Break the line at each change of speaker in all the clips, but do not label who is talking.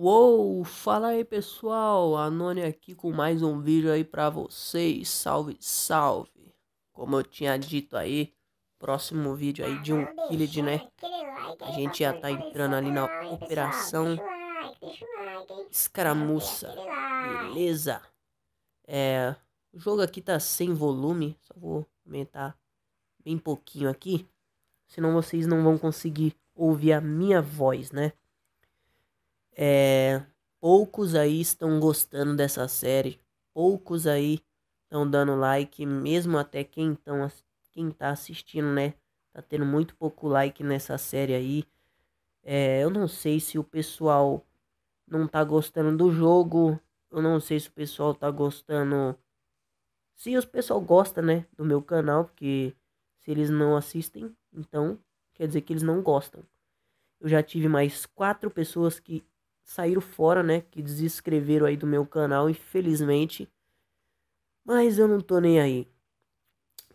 Uou, fala aí pessoal, a Noni aqui com mais um vídeo aí pra vocês, salve, salve. Como eu tinha dito aí, próximo vídeo aí de um Killed, né, a gente já tá entrando ali na Operação Escaramuça, beleza? É, o jogo aqui tá sem volume, só vou aumentar bem pouquinho aqui, senão vocês não vão conseguir ouvir a minha voz, né? É, poucos aí estão gostando dessa série, poucos aí estão dando like, mesmo até quem, tão, quem tá assistindo, né? Tá tendo muito pouco like nessa série aí. É, eu não sei se o pessoal não tá gostando do jogo, eu não sei se o pessoal tá gostando. Se o pessoal gosta, né, do meu canal, porque se eles não assistem, então quer dizer que eles não gostam. Eu já tive mais quatro pessoas que saíram fora, né? Que desescreveram aí do meu canal, infelizmente. Mas eu não tô nem aí.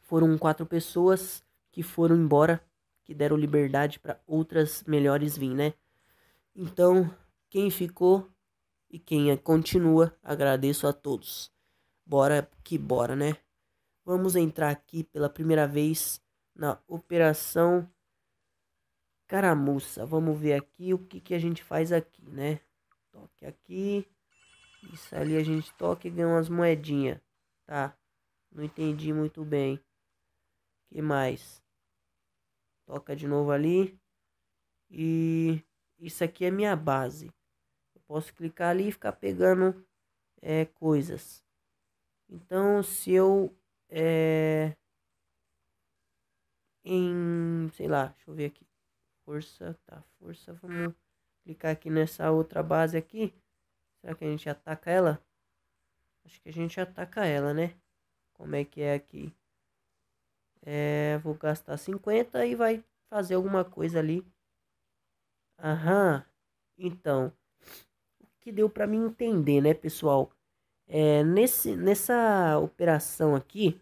Foram quatro pessoas que foram embora, que deram liberdade para outras melhores vir, né? Então, quem ficou e quem é, continua, agradeço a todos. Bora que bora, né? Vamos entrar aqui pela primeira vez na Operação Caramuça, vamos ver aqui o que, que a gente faz aqui, né? Toque aqui. Isso ali a gente toca e ganha umas moedinhas. Tá. Não entendi muito bem. O que mais? Toca de novo ali. E isso aqui é minha base. Eu posso clicar ali e ficar pegando é, coisas. Então, se eu... É, em... Sei lá, deixa eu ver aqui força, tá, força, vamos clicar aqui nessa outra base aqui. Será que a gente ataca ela? Acho que a gente ataca ela, né? Como é que é aqui? É, vou gastar 50 e vai fazer alguma coisa ali. Aham. Então, o que deu para mim entender, né, pessoal? É, nesse, nessa operação aqui,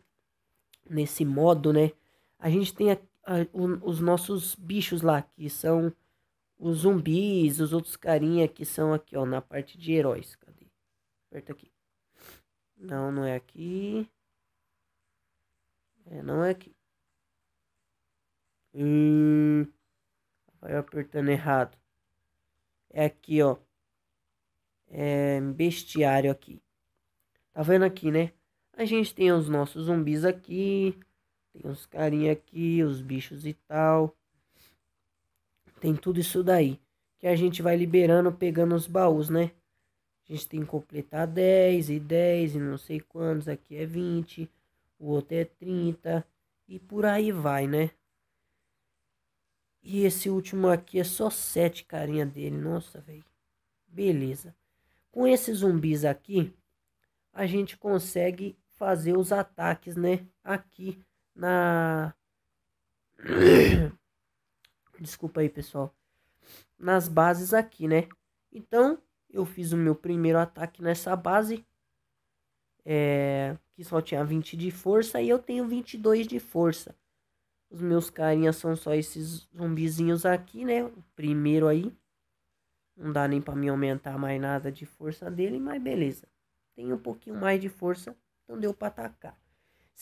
nesse modo, né? A gente tem a, o, os nossos bichos lá, que são os zumbis, os outros carinha que são aqui, ó, na parte de heróis. Cadê? Aperta aqui. Não, não é aqui. É, não é aqui. Hum, vai apertando errado. É aqui, ó. É bestiário aqui. Tá vendo aqui, né? A gente tem os nossos zumbis aqui. Tem uns carinha aqui, os bichos e tal. Tem tudo isso daí. Que a gente vai liberando, pegando os baús, né? A gente tem que completar 10 e 10 e não sei quantos. Aqui é 20, o outro é 30 e por aí vai, né? E esse último aqui é só 7 carinha dele. Nossa, velho. Beleza. Com esses zumbis aqui, a gente consegue fazer os ataques, né? Aqui na Desculpa aí, pessoal. Nas bases aqui, né? Então, eu fiz o meu primeiro ataque nessa base. É, que só tinha 20 de força e eu tenho 22 de força. Os meus carinhas são só esses zumbizinhos aqui, né? O primeiro aí. Não dá nem pra me aumentar mais nada de força dele, mas beleza. Tem um pouquinho mais de força, então deu pra atacar.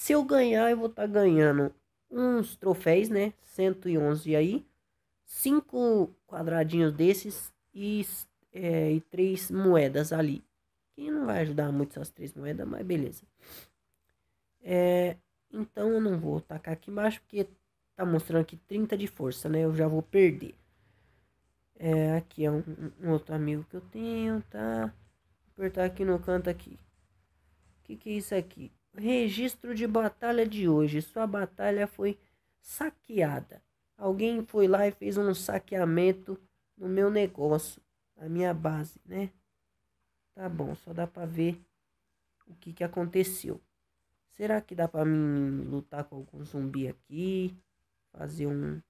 Se eu ganhar, eu vou estar tá ganhando uns troféis, né? 111 aí. Cinco quadradinhos desses e, é, e três moedas ali. Que não vai ajudar muito essas três moedas, mas beleza. É, então eu não vou tacar aqui embaixo porque tá mostrando aqui 30 de força, né? Eu já vou perder. É, aqui é um, um outro amigo que eu tenho, tá? Vou apertar aqui no canto aqui. O que que é isso aqui? registro de batalha de hoje. Sua batalha foi saqueada. Alguém foi lá e fez um saqueamento no meu negócio, na minha base, né? Tá bom, só dá para ver o que que aconteceu. Será que dá para mim lutar com algum zumbi aqui? Fazer um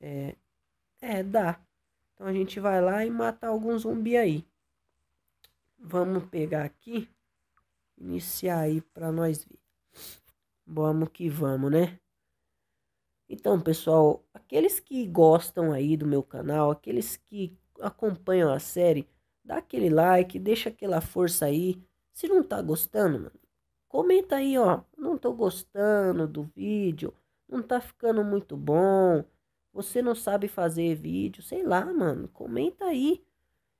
é, é, dá. Então a gente vai lá e matar algum zumbi aí. Vamos pegar aqui iniciar aí para nós ver. Vamos que vamos, né? Então, pessoal, aqueles que gostam aí do meu canal, aqueles que acompanham a série, dá aquele like, deixa aquela força aí. Se não tá gostando, mano, comenta aí, ó, não tô gostando do vídeo, não tá ficando muito bom, você não sabe fazer vídeo, sei lá, mano, comenta aí.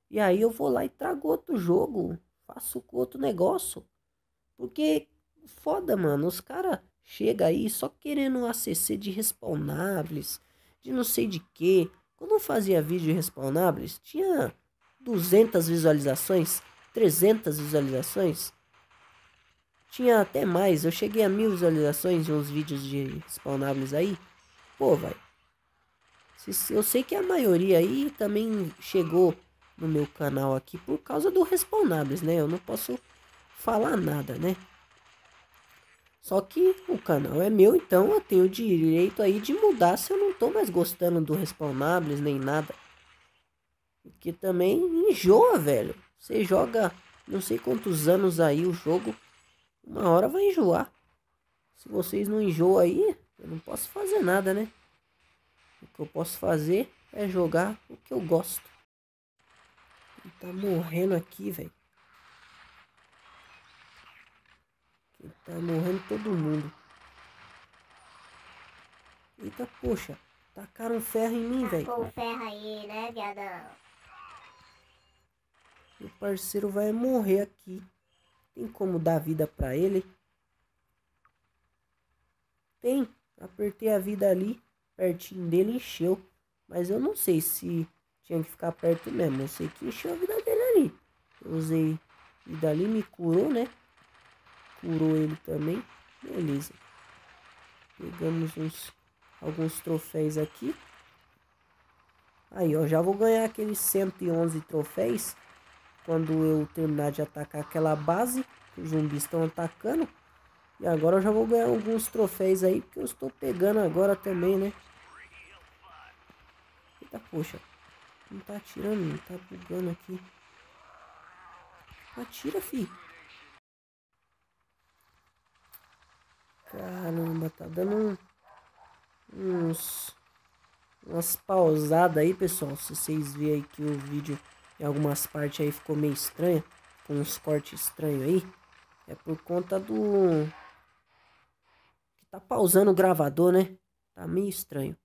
E aí eu vou lá e trago outro jogo, faço outro negócio. Porque foda, mano, os cara chega aí só querendo ACC de respawnáveis, de não sei de que. Quando eu fazia vídeo respawnáveis, tinha 200 visualizações, 300 visualizações. Tinha até mais, eu cheguei a mil visualizações em uns vídeos de respawnáveis aí. Pô, vai. Eu sei que a maioria aí também chegou no meu canal aqui por causa do respawnáveis, né? Eu não posso falar nada, né? Só que o canal é meu, então eu tenho o direito aí de mudar se eu não tô mais gostando do Respawnables nem nada. Porque também enjoa, velho. Você joga não sei quantos anos aí o jogo, uma hora vai enjoar. Se vocês não enjoam aí, eu não posso fazer nada, né? O que eu posso fazer é jogar o que eu gosto. Tá morrendo aqui, velho. tá morrendo todo mundo. Eita, poxa. Tacaram ferro em mim, velho. Tacou ferro aí, né, viadão? Meu parceiro vai morrer aqui. Tem como dar vida pra ele? Tem. Apertei a vida ali, pertinho dele, encheu. Mas eu não sei se tinha que ficar perto mesmo. Eu sei que encheu a vida dele ali. Eu usei vida ali, me curou, né? curou ele também. Beleza. Pegamos uns, alguns troféus aqui. Aí, ó, já vou ganhar aqueles 111 troféus quando eu terminar de atacar aquela base que os zumbis estão atacando. E agora eu já vou ganhar alguns troféus aí, porque eu estou pegando agora também, né? Eita, poxa. Não tá atirando, não tá bugando aqui. Atira, filho. Caramba, tá dando um, uns umas pausadas aí, pessoal. Se vocês verem aí que o vídeo em algumas partes aí ficou meio estranho, com uns cortes estranhos aí, é por conta do que tá pausando o gravador, né? Tá meio estranho.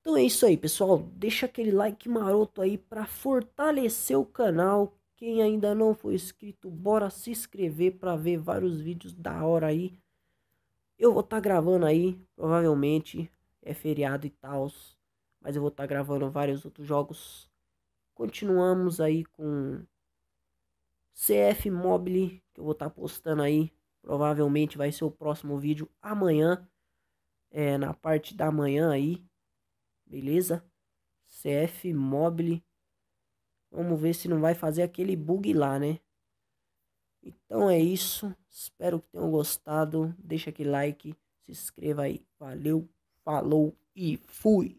Então é isso aí, pessoal. Deixa aquele like maroto aí para fortalecer o canal. Quem ainda não foi inscrito, bora se inscrever para ver vários vídeos da hora aí eu vou estar tá gravando aí, provavelmente é feriado e tal, mas eu vou estar tá gravando vários outros jogos. Continuamos aí com CF Mobile, que eu vou estar tá postando aí. Provavelmente vai ser o próximo vídeo amanhã, é, na parte da manhã aí, beleza? CF Mobile. Vamos ver se não vai fazer aquele bug lá, né? Então é isso. Espero que tenham gostado. Deixa aquele like, se inscreva aí. Valeu, falou e fui!